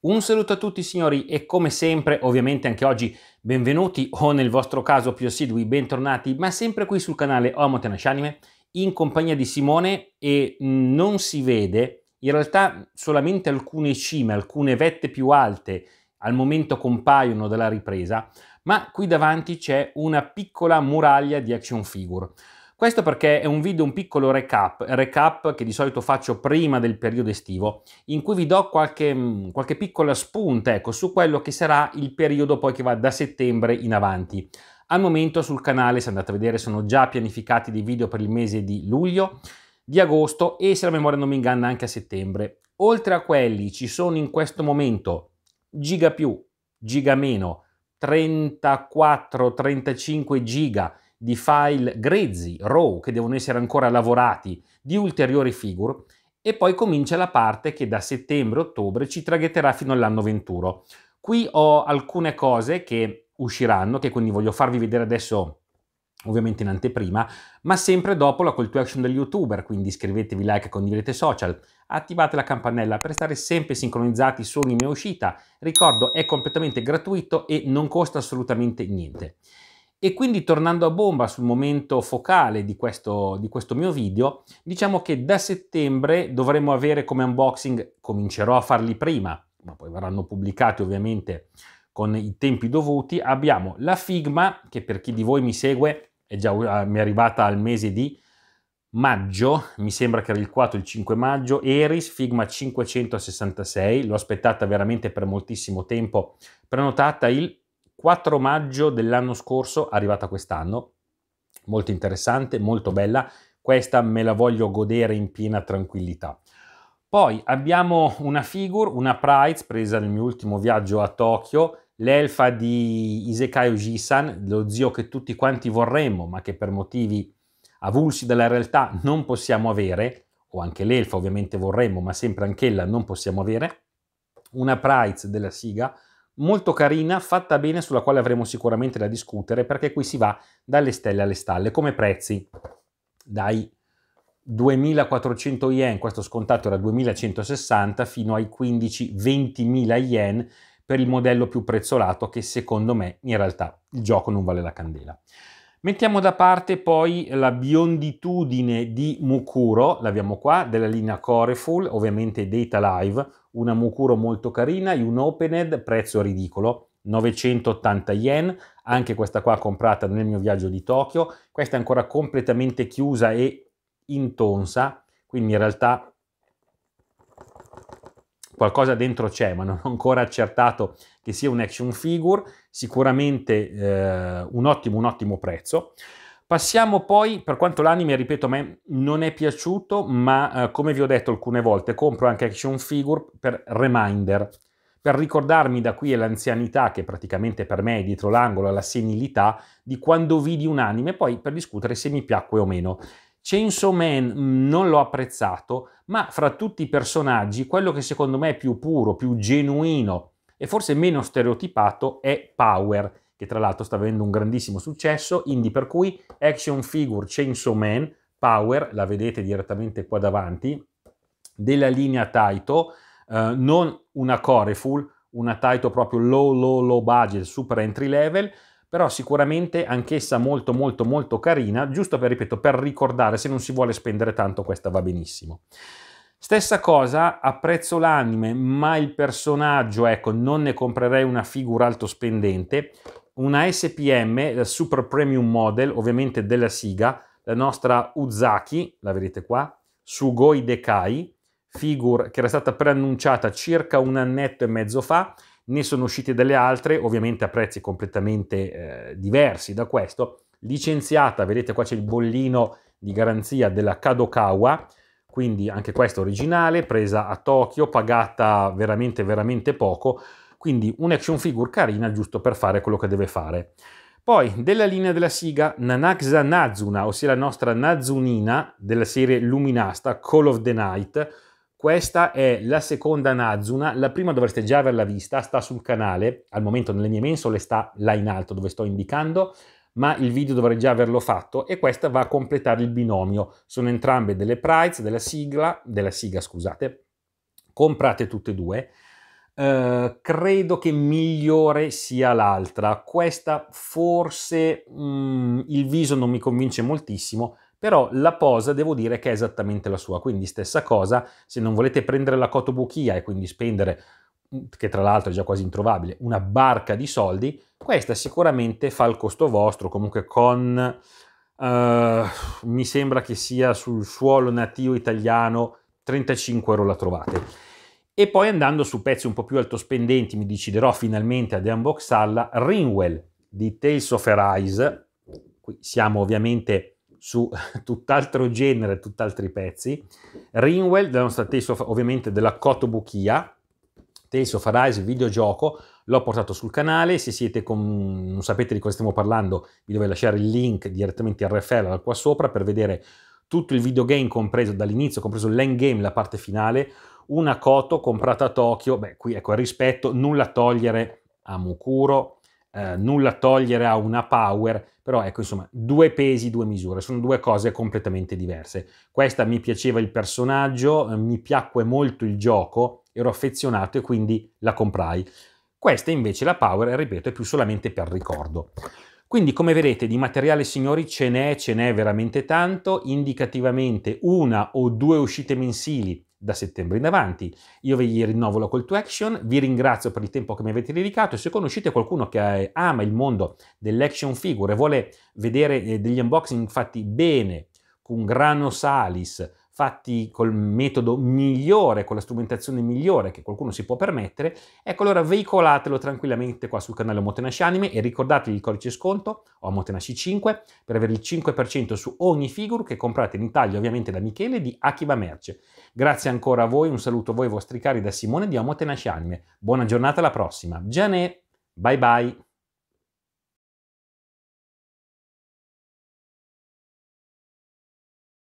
Un saluto a tutti signori e come sempre, ovviamente anche oggi, benvenuti o nel vostro caso più assidui, bentornati, ma sempre qui sul canale Omo Tenash Anime, in compagnia di Simone e mm, non si vede, in realtà solamente alcune cime, alcune vette più alte al momento compaiono dalla ripresa, ma qui davanti c'è una piccola muraglia di action figure. Questo perché è un video, un piccolo recap, recap che di solito faccio prima del periodo estivo, in cui vi do qualche, mm, qualche piccola spunta ecco, su quello che sarà il periodo poi che va da settembre in avanti. Al momento sul canale, se andate a vedere, sono già pianificati dei video per il mese di luglio, di agosto e se la memoria non mi inganna anche a settembre. Oltre a quelli ci sono in questo momento giga più, giga meno, 34, 35 giga di file grezzi, RAW, che devono essere ancora lavorati, di ulteriori figure, e poi comincia la parte che da settembre-ottobre ci traghetterà fino all'anno 21. Qui ho alcune cose che usciranno, che quindi voglio farvi vedere adesso ovviamente in anteprima, ma sempre dopo la call to action del youtuber, quindi iscrivetevi, like e condividete social, attivate la campanella per stare sempre sincronizzati su ogni mia uscita, ricordo è completamente gratuito e non costa assolutamente niente. E quindi tornando a bomba sul momento focale di questo, di questo, mio video, diciamo che da settembre dovremo avere come unboxing, comincerò a farli prima, ma poi verranno pubblicati ovviamente con i tempi dovuti, abbiamo la Figma, che per chi di voi mi segue è già ah, mi è arrivata al mese di maggio, mi sembra che era il 4 il 5 maggio, Eris Figma 566, l'ho aspettata veramente per moltissimo tempo, prenotata il 4 maggio dell'anno scorso, arrivata quest'anno, molto interessante, molto bella, questa me la voglio godere in piena tranquillità. Poi abbiamo una figure, una prize presa nel mio ultimo viaggio a Tokyo, l'elfa di Isekai Ojisan, lo zio che tutti quanti vorremmo, ma che per motivi avulsi dalla realtà non possiamo avere, o anche l'elfa ovviamente vorremmo, ma sempre anch'ella non possiamo avere, una prize della siga molto carina, fatta bene, sulla quale avremo sicuramente da discutere, perché qui si va dalle stelle alle stalle, come prezzi dai 2.400 yen, questo scontato era 2.160, fino ai 15-20.000 yen per il modello più prezzolato che secondo me in realtà il gioco non vale la candela. Mettiamo da parte poi la bionditudine di Mukuro, l'abbiamo qua, della linea Coreful, ovviamente Data Live, una Mukuro molto carina, un Opened, prezzo ridicolo, 980 yen, anche questa qua comprata nel mio viaggio di Tokyo, questa è ancora completamente chiusa e intonsa, quindi in realtà qualcosa dentro c'è, ma non ho ancora accertato che sia un action figure, sicuramente eh, un ottimo, un ottimo prezzo. Passiamo poi, per quanto l'anime, ripeto, a me non è piaciuto, ma eh, come vi ho detto alcune volte, compro anche action figure per reminder, per ricordarmi da qui all'anzianità, che praticamente per me è dietro l'angolo, alla senilità, di quando vidi un anime, poi per discutere se mi piacque o meno. Chainsaw Man mm, non l'ho apprezzato, ma fra tutti i personaggi quello che secondo me è più puro, più genuino e forse meno stereotipato è Power, che tra l'altro sta avendo un grandissimo successo, quindi per cui action figure Chainsaw Man, Power, la vedete direttamente qua davanti, della linea Taito, eh, non una Coreful, una Taito proprio low low low budget, super entry level, però sicuramente anch'essa molto molto molto carina, giusto per, ripeto, per ricordare, se non si vuole spendere tanto questa va benissimo. Stessa cosa, apprezzo l'anime, ma il personaggio, ecco, non ne comprerei una figura alto spendente, una SPM, la Super Premium Model, ovviamente della Siga, la nostra Uzaki, la vedete qua, Sugoi Dekai, figure che era stata preannunciata circa un annetto e mezzo fa, ne sono uscite delle altre, ovviamente a prezzi completamente eh, diversi da questo, licenziata, vedete qua c'è il bollino di garanzia della Kadokawa, quindi anche questa originale, presa a Tokyo, pagata veramente veramente poco, quindi un action figure carina giusto per fare quello che deve fare. Poi, della linea della siga, Nanaxa Nazuna, ossia la nostra Nazunina della serie Luminasta, Call of the Night, questa è la seconda Nazuna, la prima dovreste già averla vista, sta sul canale, al momento nelle mie mensole sta là in alto dove sto indicando, ma il video dovrei già averlo fatto e questa va a completare il binomio. Sono entrambe delle Price, della sigla, della siga scusate, comprate tutte e due. Uh, credo che migliore sia l'altra. Questa forse mh, mm, il viso non mi convince moltissimo, però la posa devo dire che è esattamente la sua, quindi stessa cosa, se non volete prendere la cotobuchia e quindi spendere, mm, che tra l'altro è già quasi introvabile, una barca di soldi, questa sicuramente fa il costo vostro, comunque con, eh, mi sembra che sia sul suolo nativo italiano, 35 euro la trovate. E poi andando su pezzi un po' più alto spendenti, mi deciderò finalmente ad unboxarla, Ringwell di Tales of Arise, qui siamo ovviamente su tutt'altro genere, tutt'altri pezzi. Ringwell, della nostra Tales of, ovviamente della Kotobu Kia, Tales of Arise, videogioco, l'ho portato sul canale, se siete con, non sapete di cosa stiamo parlando, vi dovete lasciare il link direttamente al referral qua sopra per vedere tutto il videogame compreso dall'inizio, compreso l'endgame, la parte finale, una Koto comprata a Tokyo, beh qui ecco il rispetto, nulla a togliere a Mukuro, eh, nulla togliere a una power, però ecco insomma due pesi, due misure, sono due cose completamente diverse. Questa mi piaceva il personaggio, eh, mi piacque molto il gioco, ero affezionato e quindi la comprai. Questa invece la power, ripeto, è più solamente per ricordo. Quindi come vedete di materiale signori ce n'è, ce n'è veramente tanto, indicativamente una o due uscite mensili da settembre in avanti. Io vi rinnovo la call to action, vi ringrazio per il tempo che mi avete dedicato e se conoscete qualcuno che ama il mondo dell'action figure e vuole vedere eh, degli unboxing fatti bene, con grano salis, fatti col metodo migliore, con la strumentazione migliore che qualcuno si può permettere, ecco allora veicolatelo tranquillamente qua sul canale Omotenashi Anime e ricordatevi il codice sconto Omotenashi5 per avere il 5% su ogni figure che comprate in Italia ovviamente da Michele di Akiba Merce. Grazie ancora a voi, un saluto a voi e ai vostri cari da Simone di Omotenashi Anime. Buona giornata alla prossima. Gianè, bye bye!